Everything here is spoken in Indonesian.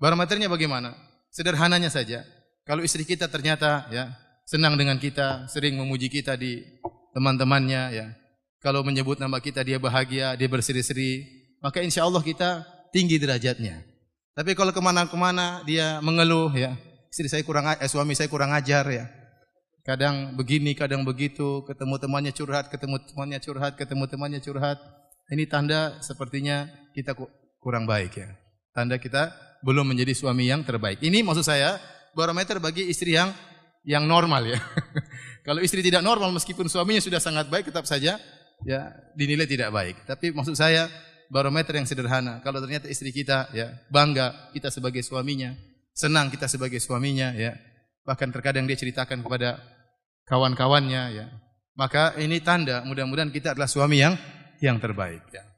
Barometernya bagaimana? Sederhananya saja. Kalau istri kita ternyata ya senang dengan kita, sering memuji kita di teman-temannya ya. Kalau menyebut nama kita dia bahagia, dia berseri-seri, maka insya Allah kita tinggi derajatnya. Tapi kalau kemana-kemana dia mengeluh ya, istri saya kurang, eh, suami saya kurang ajar ya. Kadang begini, kadang begitu, ketemu temannya curhat, ketemu temannya curhat, ketemu temannya curhat. Ini tanda sepertinya kita kurang baik ya. Tanda kita belum menjadi suami yang terbaik. Ini maksud saya barometer bagi istri yang yang normal ya. Kalau istri tidak normal meskipun suaminya sudah sangat baik tetap saja ya dinilai tidak baik. Tapi maksud saya barometer yang sederhana. Kalau ternyata istri kita ya bangga kita sebagai suaminya, senang kita sebagai suaminya ya. Bahkan terkadang dia ceritakan kepada kawan-kawannya ya. Maka ini tanda mudah-mudahan kita adalah suami yang yang terbaik ya.